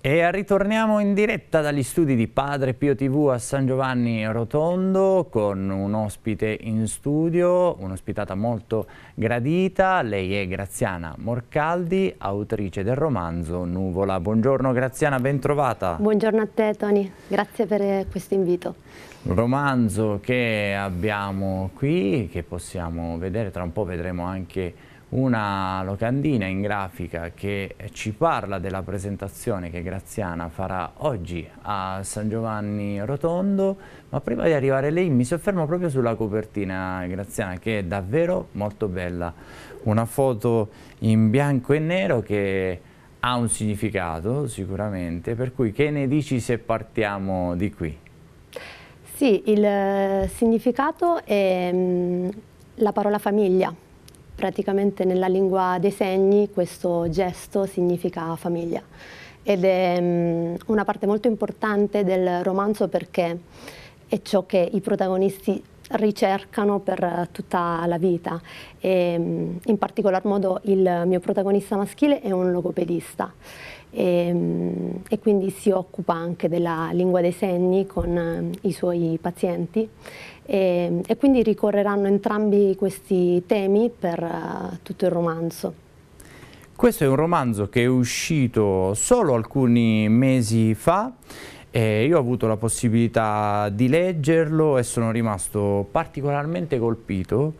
E ritorniamo in diretta dagli studi di Padre Pio TV a San Giovanni Rotondo con un ospite in studio, un'ospitata molto gradita. Lei è Graziana Morcaldi, autrice del romanzo Nuvola. Buongiorno Graziana, ben trovata. Buongiorno a te Tony, grazie per eh, questo invito. Romanzo che abbiamo qui, che possiamo vedere, tra un po' vedremo anche una locandina in grafica che ci parla della presentazione che Graziana farà oggi a San Giovanni Rotondo, ma prima di arrivare lì mi soffermo proprio sulla copertina Graziana che è davvero molto bella, una foto in bianco e nero che ha un significato sicuramente, per cui che ne dici se partiamo di qui? Sì, il significato è mm, la parola famiglia Praticamente nella lingua dei segni questo gesto significa famiglia ed è mm, una parte molto importante del romanzo perché è ciò che i protagonisti ricercano per tutta la vita. E, mm, in particolar modo il mio protagonista maschile è un logopedista e, mm, e, quindi si occupa anche della lingua dei segni con i suoi pazienti e, ehm, e quindi ricorreranno entrambi questi temi per uh, tutto il romanzo. Questo è un romanzo che è uscito solo alcuni mesi fa eh, io ho avuto la possibilità di leggerlo e sono rimasto particolarmente colpito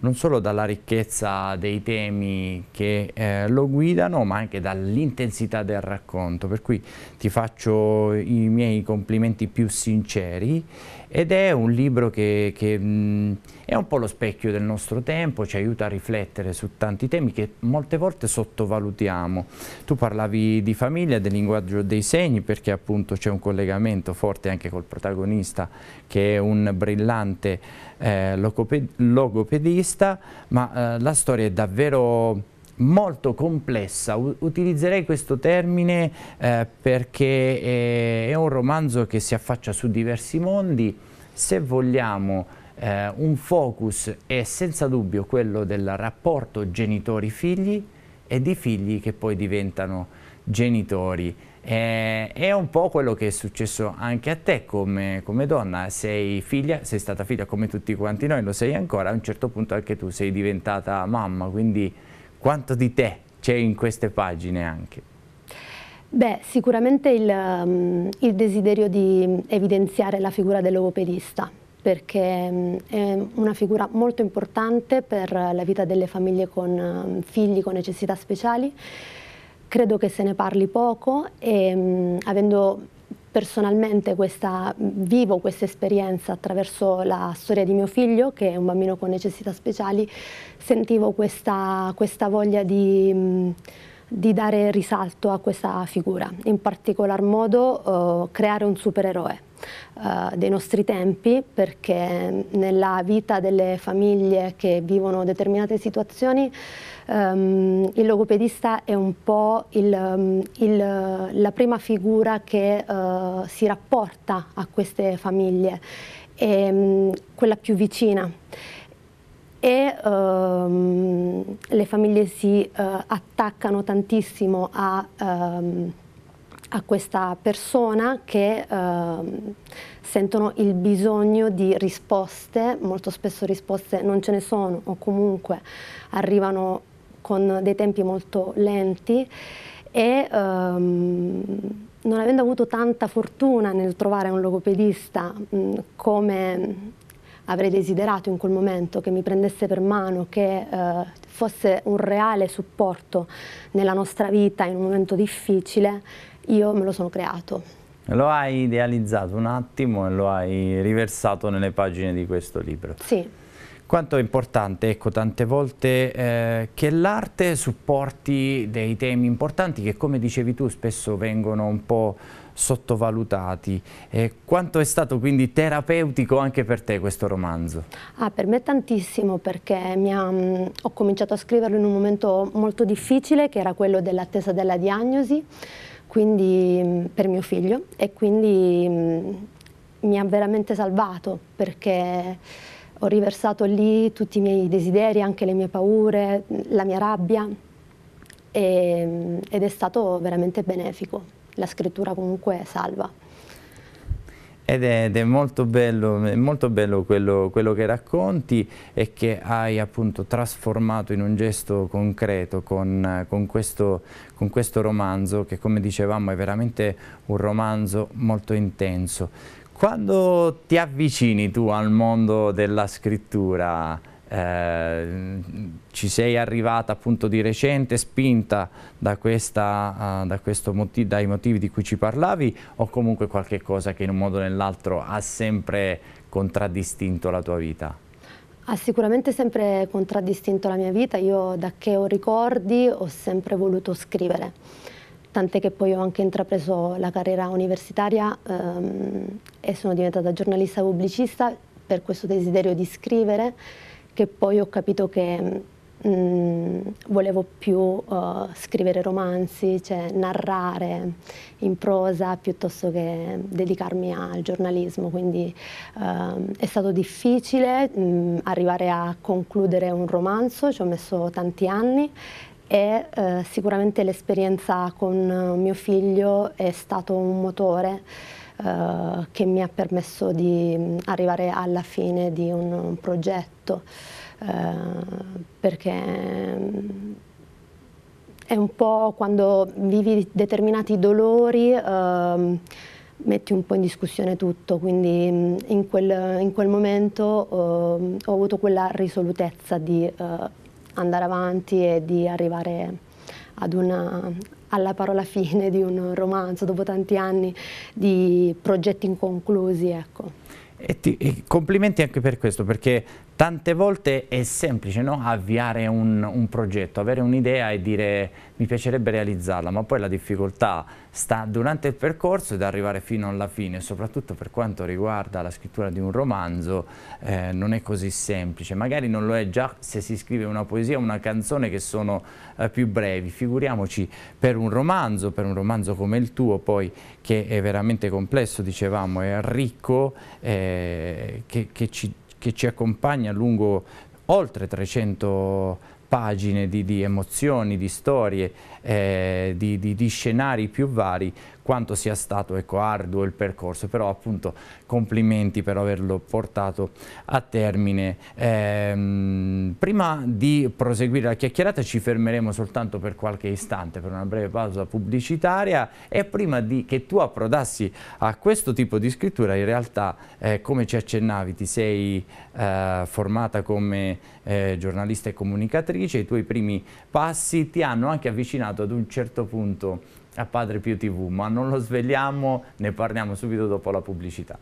non solo dalla ricchezza dei temi che eh, lo guidano, ma anche dall'intensità del racconto, per cui ti faccio i miei complimenti più sinceri ed è un libro che, che mh, è un po' lo specchio del nostro tempo, ci aiuta a riflettere su tanti temi che molte volte sottovalutiamo. Tu parlavi di famiglia, del linguaggio dei segni, perché appunto c'è un collegamento forte anche col protagonista che è un brillante eh, logopedista, ma eh, la storia è davvero molto complessa, U utilizzerei questo termine eh, perché è, è un romanzo che si affaccia su diversi mondi, se vogliamo eh, un focus è senza dubbio quello del rapporto genitori-figli e di figli che poi diventano genitori. Eh, è un po' quello che è successo anche a te come, come, donna, sei figlia, sei stata figlia come tutti quanti noi, lo sei ancora, a un certo punto anche tu sei diventata mamma, quindi quanto di te c'è in queste pagine anche? Beh, sicuramente il, mm, il desiderio di evidenziare la figura dell'ovopedista, perché mm, è una figura molto importante per la vita delle famiglie con mm, figli con necessità speciali. Credo che se ne parli poco e avendo personalmente questa, vivo questa esperienza attraverso la storia di mio figlio, che è un bambino con necessità speciali, sentivo questa, questa voglia di... Um, di dare risalto a questa figura, in particolar modo eh, creare un supereroe eh, dei nostri tempi perché nella vita delle famiglie che vivono determinate situazioni ehm, il logopedista è un po' il, ehm, il, la prima figura che eh, si rapporta a queste famiglie, è ehm, quella più vicina e ehm, le famiglie si eh, attaccano tantissimo a, ehm, a, questa persona che ehm, sentono il bisogno di risposte, molto spesso risposte non ce ne sono o comunque arrivano con dei tempi molto lenti e ehm, non avendo avuto tanta fortuna nel trovare un logopedista mh, come avrei desiderato in quel momento che mi prendesse per mano, che eh, fosse un reale supporto nella nostra vita in un momento difficile, io me lo sono creato. Lo hai idealizzato un attimo e lo hai riversato nelle pagine di questo libro. Sì. Quanto è importante, ecco, tante volte eh, che l'arte supporti dei temi importanti che, come dicevi tu, spesso vengono un po' sottovalutati. Eh, quanto è stato quindi terapeutico anche per te questo romanzo? Ah, per me tantissimo perché ha, mh, mm, ho cominciato a scriverlo in un momento molto difficile che era quello dell'attesa della diagnosi quindi, mh, mm, per mio figlio e quindi mh, mm, mi ha veramente salvato perché ho riversato lì tutti i miei desideri, anche le mie paure, la mia rabbia ed è stato veramente benefico la scrittura comunque salva. Ed è, ed è, molto bello, è molto bello quello, quello, che racconti e che hai appunto trasformato in un gesto concreto con, con, questo, con questo romanzo che come dicevamo è veramente un romanzo molto intenso. Quando ti avvicini tu al mondo della scrittura, eh, ci sei arrivata appunto di recente, spinta da questa, uh, da motiv dai motivi di cui ci parlavi o comunque qualche cosa che in un modo o nell'altro ha sempre contraddistinto la tua vita? Ha sicuramente sempre contraddistinto la mia vita, io da che ho ricordi ho sempre voluto scrivere, tant'è che poi ho anche intrapreso la carriera universitaria ehm, e sono diventata giornalista pubblicista per questo desiderio di scrivere che poi ho capito che mh, mm, volevo più uh, scrivere romanzi, cioè narrare in prosa piuttosto che dedicarmi al giornalismo, quindi uh, è stato difficile mh, mm, arrivare a concludere un romanzo, ci ho messo tanti anni e uh, sicuramente l'esperienza con mio figlio è stato un motore eh, che mi ha permesso di mm, arrivare alla fine di un, un progetto, eh, perché mm, è un po' quando vivi determinati dolori eh, metti un po' in discussione tutto, quindi mm, in quel, in quel momento eh, ho avuto quella risolutezza di eh, andare avanti e di arrivare ad una, alla parola fine di un romanzo, dopo tanti anni di progetti inconclusi. Ecco. E, ti, e complimenti anche per questo, perché Tante volte è semplice no? avviare un, un, progetto, avere un'idea e dire mi piacerebbe realizzarla, ma poi la difficoltà sta durante il percorso ed arrivare fino alla fine, soprattutto per quanto riguarda la scrittura di un romanzo eh, non è così semplice, magari non lo è già se si scrive una poesia o una canzone che sono eh, più brevi, figuriamoci per un romanzo, per un romanzo come il tuo poi che è veramente complesso, dicevamo, è ricco, eh, che, che ci che ci accompagna lungo oltre 300 pagine di, di emozioni, di storie eh, di, di, di, scenari più vari, quanto sia stato ecco, arduo il percorso, però appunto complimenti per averlo portato a termine. Ehm, prima di proseguire la chiacchierata ci fermeremo soltanto per qualche istante, per una breve pausa pubblicitaria e prima di, che tu approdassi a questo tipo di scrittura, in realtà eh, come ci accennavi ti sei eh, formata come eh, giornalista e comunicatrice, i tuoi primi passi ti hanno anche avvicinato nominato ad un certo punto a Padre Pio TV, ma non lo svegliamo, ne parliamo subito dopo la pubblicità.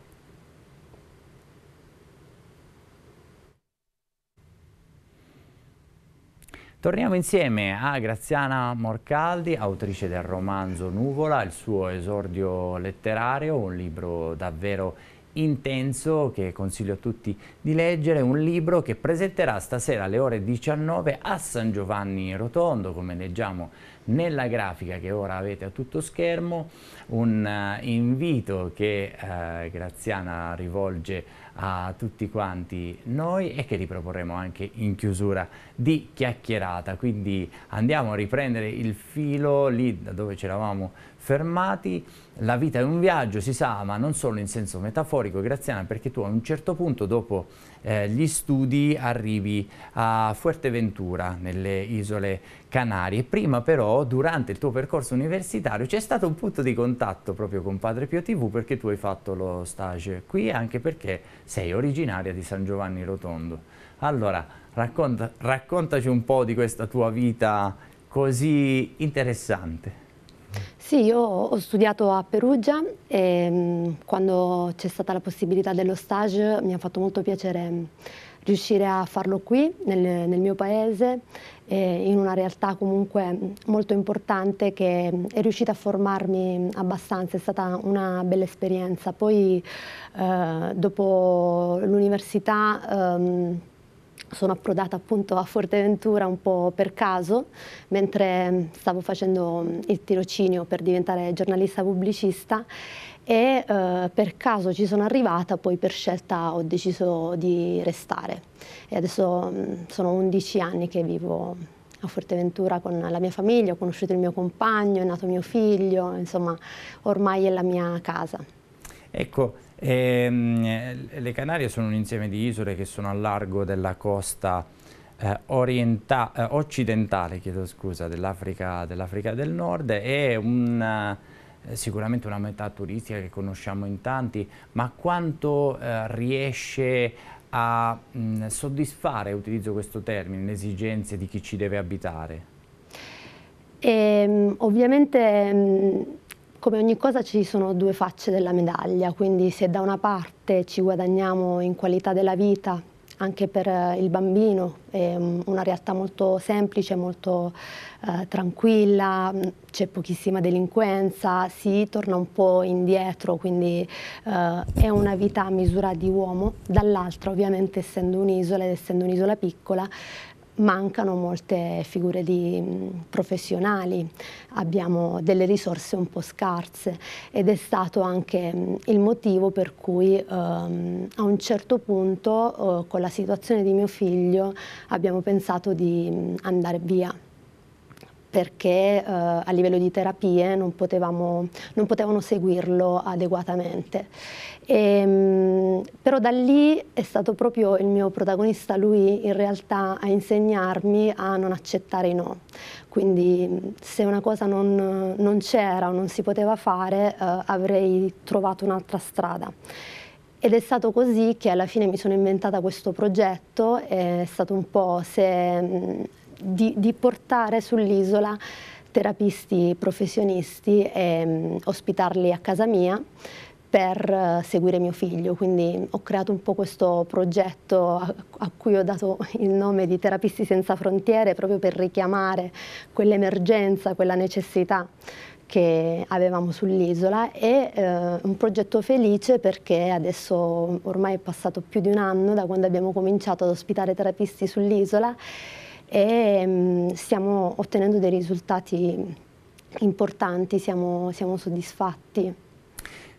Torniamo insieme a Graziana Morcaldi, autrice del romanzo Nuvola, il suo esordio letterario, un libro davvero intenso che consiglio a tutti di leggere, un libro che presenterà stasera alle ore 19 a San Giovanni Rotondo, come leggiamo nella grafica che ora avete a tutto schermo, un uh, invito che uh, Graziana rivolge a tutti quanti noi e che riproporremo anche in chiusura di chiacchierata, quindi andiamo a riprendere il filo lì da dove ci eravamo fermati, la vita è un viaggio, si sa, ma non solo in senso metaforico, Graziana, perché tu a un certo punto dopo eh, gli studi arrivi a Fuerteventura, nelle isole Canarie. Prima però, durante il tuo percorso universitario, c'è stato un punto di contatto proprio con Padre Pio TV perché tu hai fatto lo stage qui e anche perché sei originaria di San Giovanni Rotondo. Allora, racconta, raccontaci un po' di questa tua vita così interessante. Sì, io ho studiato a Perugia e mm, quando c'è stata la possibilità dello stage mi ha fatto molto piacere mm, riuscire a farlo qui, nel, nel mio paese, eh, in una realtà comunque mm, molto importante che è riuscita a formarmi abbastanza, è stata una bella esperienza. Poi eh, dopo l'università... Ehm, sono approdata appunto a Forteventura un po' per caso, mentre stavo facendo mm, il tirocinio per diventare giornalista pubblicista e eh, per caso ci sono arrivata, poi per scelta ho deciso di restare e adesso mm, sono 11 anni che vivo a Forteventura con la mia famiglia, ho conosciuto il mio compagno, è nato mio figlio, insomma ormai è la mia casa. Ecco, e, ehm, le Canarie sono un insieme di isole che sono a largo della costa eh, eh occidentale dell'Africa dell del Nord è una, eh, sicuramente una metà turistica che conosciamo in tanti, ma quanto eh, riesce a mh, mm, soddisfare, utilizzo questo termine, le esigenze di chi ci deve abitare? E, ehm, ovviamente mm, come ogni cosa ci sono due facce della medaglia, quindi se da una parte ci guadagniamo in qualità della vita anche per eh, il bambino, è mm, una realtà molto semplice, molto eh, tranquilla, mm, c'è pochissima delinquenza, si torna un po' indietro, quindi eh, è una vita a misura di uomo, dall'altra ovviamente essendo un'isola ed essendo un'isola piccola mancano molte figure di mm, professionali, abbiamo delle risorse un po' scarse ed è stato anche mm, il motivo per cui um, a un certo punto uh, con la situazione di mio figlio abbiamo pensato di mm, andare via perché eh, a livello di terapie non, potevamo, non potevano seguirlo adeguatamente. E, ehm, però da lì è stato proprio il mio protagonista, lui in realtà, a insegnarmi a non accettare i no. Quindi se una cosa non, non c'era o non si poteva fare, eh, avrei trovato un'altra strada. Ed è stato così che alla fine mi sono inventata questo progetto, è stato un po' se di, di portare sull'isola terapisti professionisti e um, ospitarli a casa mia per eh, seguire mio figlio, quindi ho creato un po' questo progetto a, a, cui ho dato il nome di Terapisti Senza Frontiere proprio per richiamare quell'emergenza, quella necessità che avevamo sull'isola e eh, un progetto felice perché adesso ormai è passato più di un anno da quando abbiamo cominciato ad ospitare terapisti sull'isola e mm, stiamo ottenendo dei risultati importanti, siamo, siamo soddisfatti.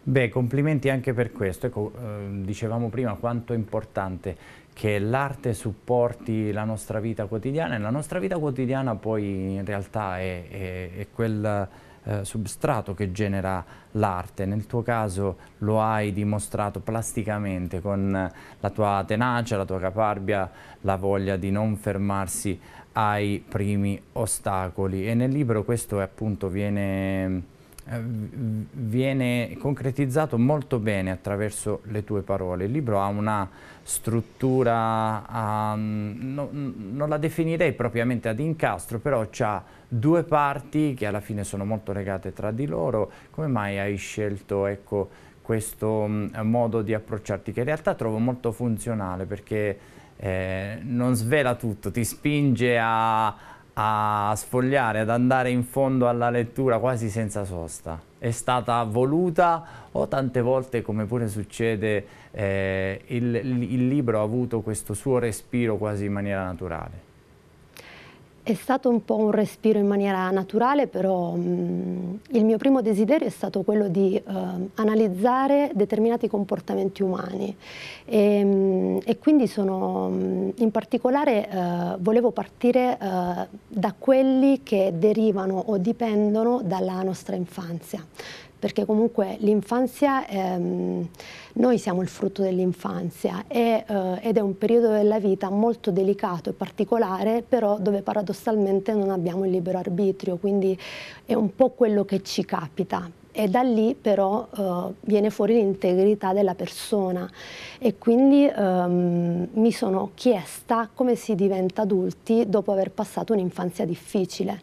Beh, complimenti anche per questo. Ecco, eh, dicevamo prima quanto è importante che l'arte supporti la nostra vita quotidiana e la nostra vita quotidiana poi in realtà è, è, è quella eh, substrato che genera l'arte. Nel tuo caso lo hai dimostrato plasticamente con la tua tenacia, la tua caparbia, la voglia di non fermarsi ai primi ostacoli e nel libro questo appunto viene eh, viene concretizzato molto bene attraverso le tue parole. Il libro ha una struttura, um, no, mm, non la definirei propriamente ad incastro, però ha due parti che alla fine sono molto legate tra di loro. Come mai hai scelto ecco, questo um, modo di approcciarti che in realtà trovo molto funzionale perché eh, non svela tutto, ti spinge a, a sfogliare, ad andare in fondo alla lettura quasi senza sosta. È stata voluta o tante volte, come pure succede, eh, il, il libro ha avuto questo suo respiro quasi in maniera naturale? È stato un po' un respiro in maniera naturale, però mh, mm, il mio primo desiderio è stato quello di uh, analizzare determinati comportamenti umani e, mh, mm, e quindi sono, mh, mm, in particolare uh, volevo partire uh, da quelli che derivano o dipendono dalla nostra infanzia perché comunque l'infanzia, ehm, noi siamo il frutto dell'infanzia eh, ed è un periodo della vita molto delicato e particolare, però dove paradossalmente non abbiamo il libero arbitrio, quindi è un po' quello che ci capita, e da lì però uh, viene fuori l'integrità della persona e quindi um, mi sono chiesta come si diventa adulti dopo aver passato un'infanzia difficile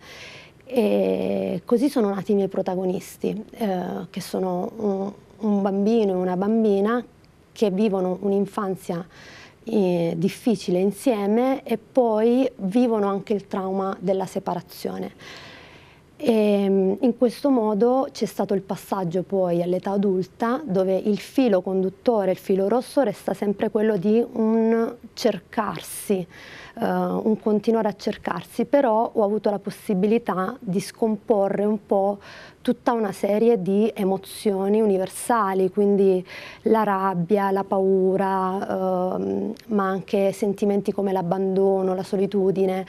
e così sono nati i miei protagonisti, eh, che sono un, un, bambino e una bambina che vivono un'infanzia eh, difficile insieme e poi vivono anche il trauma della separazione. E ehm, in questo modo c'è stato il passaggio poi all'età adulta dove il filo conduttore, il filo rosso resta sempre quello di un cercarsi, uh, un continuare a cercarsi, però ho avuto la possibilità di scomporre un po' tutta una serie di emozioni universali, quindi la rabbia, la paura, uh, ma anche sentimenti come l'abbandono, la solitudine.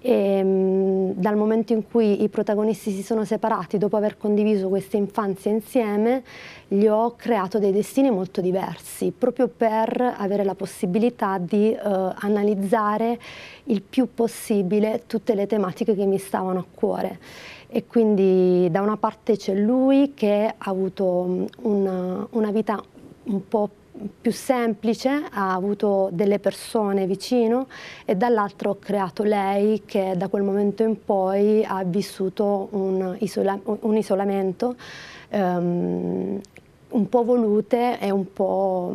E, um, dal momento in cui i protagonisti essi si sono separati dopo aver condiviso questa infanzia insieme, gli ho creato dei destini molto diversi, proprio per avere la possibilità di eh, analizzare il più possibile tutte le tematiche che mi stavano a cuore. E quindi da una parte c'è lui che ha avuto una, una vita un po' più più semplice, ha avuto delle persone vicino e dall'altro ho creato lei che da quel momento in poi ha vissuto un, isola un isolamento um, un po' volute e un po'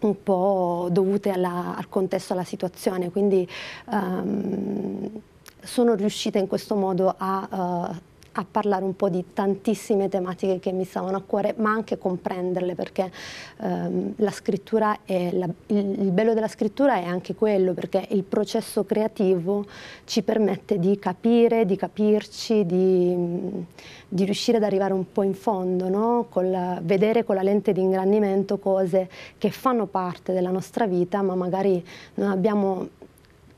un po' dovute alla, al contesto, alla situazione, quindi um, sono riuscita in questo modo a uh, a parlare un po' di tantissime tematiche che mi stavano a cuore, ma anche comprenderle, perché ehm, la scrittura è la, il, il bello della scrittura è anche quello, perché il processo creativo ci permette di capire, di capirci, di, di riuscire ad arrivare un po' in fondo, no? Col, vedere con la lente di ingrandimento cose che fanno parte della nostra vita, ma magari non abbiamo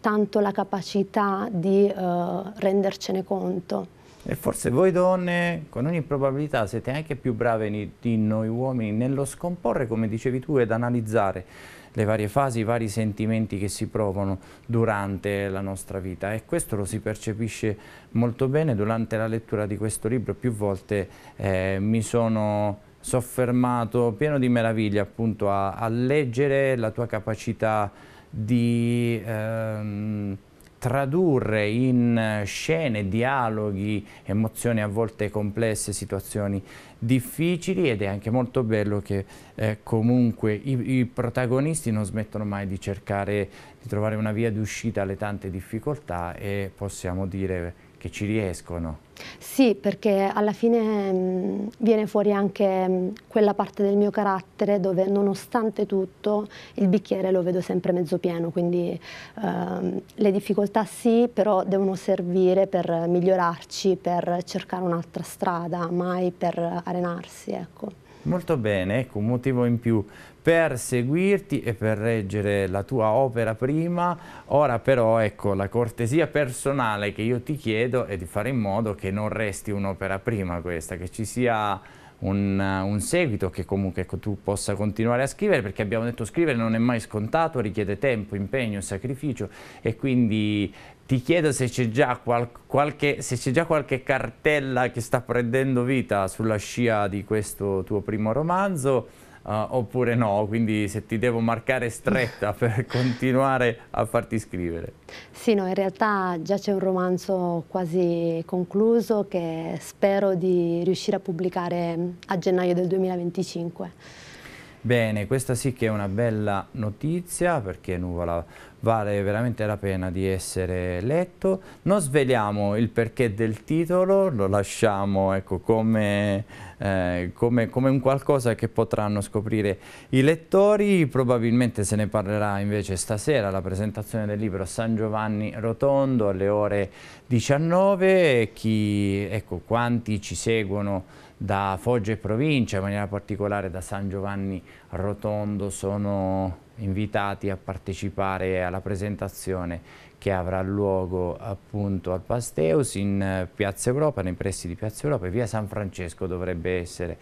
tanto la capacità di eh, rendercene conto. E forse voi donne, con ogni probabilità, siete anche più brave di noi uomini nello scomporre, come dicevi tu, ed analizzare le varie fasi, i vari sentimenti che si provano durante la nostra vita e questo lo si percepisce molto bene durante la lettura di questo libro, più volte eh, mi sono soffermato pieno di meraviglia appunto a, a leggere la tua capacità di... Ehm, tradurre in eh, scene, dialoghi, emozioni a volte complesse, situazioni difficili ed è anche molto bello che eh, comunque i, i, protagonisti non smettono mai di cercare di trovare una via d'uscita alle tante difficoltà e possiamo dire che ci riescono. Sì, perché alla fine mh, viene fuori anche mh, quella parte del mio carattere dove nonostante tutto il bicchiere lo vedo sempre mezzo pieno, quindi uh, le difficoltà sì, però devono servire per migliorarci, per cercare un'altra strada, mai per arenarsi. Ecco. Molto bene, ecco, un motivo in più per seguirti e per reggere la tua opera prima. Ora però ecco la cortesia personale che io ti chiedo è di fare in modo che non resti un'opera prima questa, che ci sia un, un seguito che comunque ecco, tu possa continuare a scrivere perché abbiamo detto scrivere non è mai scontato, richiede tempo, impegno, sacrificio e quindi ti chiedo se c'è già, qual già, qualche, cartella che sta prendendo vita sulla scia di questo tuo primo romanzo uh, oppure no, quindi se ti devo marcare stretta per continuare a farti scrivere. Sì, no, in realtà già c'è un romanzo quasi concluso che spero di riuscire a pubblicare a gennaio del 2025. Bene, questa sì che è una bella notizia perché Nuvola vale veramente la pena di essere letto. Non sveliamo il perché del titolo, lo lasciamo ecco, come, eh, come, come, un qualcosa che potranno scoprire i lettori, probabilmente se ne parlerà invece stasera la presentazione del libro San Giovanni Rotondo alle ore 19, Chi, ecco, quanti ci seguono da Foggia e provincia, in maniera particolare da San Giovanni Rotondo, sono invitati a partecipare alla presentazione che avrà luogo appunto al Pasteus in eh, Piazza Europa, nei pressi di Piazza Europa, e via San Francesco dovrebbe essere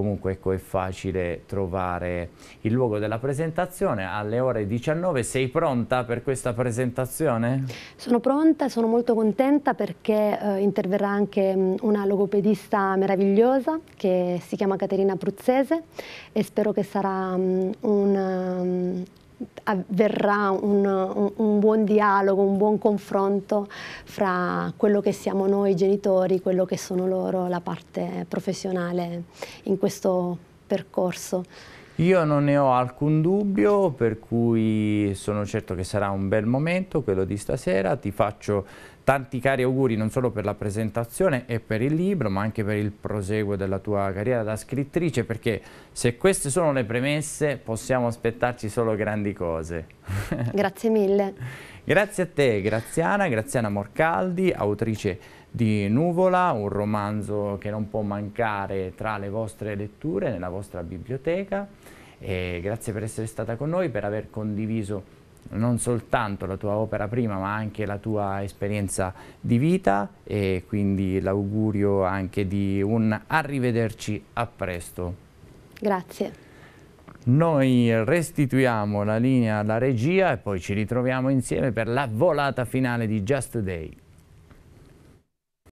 comunque ecco, è facile trovare il luogo della presentazione alle ore 19. Sei pronta per questa presentazione? Sono pronta e sono molto contenta perché eh, interverrà anche mm, una logopedista meravigliosa che si chiama Caterina Pruzzese e spero che sarà mh, mm, un, um, avverrà un, un, un, buon dialogo, un buon confronto fra quello che siamo noi genitori, quello che sono loro, la parte professionale in questo percorso. Io non ne ho alcun dubbio, per cui sono certo che sarà un bel momento quello di stasera. Ti faccio Tanti cari auguri non solo per la presentazione e per il libro, ma anche per il proseguo della tua carriera da scrittrice, perché se queste sono le premesse possiamo aspettarci solo grandi cose. Grazie mille. grazie a te Graziana, Graziana Morcaldi, autrice di Nuvola, un romanzo che non può mancare tra le vostre letture, nella vostra biblioteca. E grazie per essere stata con noi, per aver condiviso non soltanto la tua opera prima ma anche la tua esperienza di vita e quindi l'augurio anche di un arrivederci a presto. Grazie. Noi restituiamo la linea alla regia e poi ci ritroviamo insieme per la volata finale di Just Today.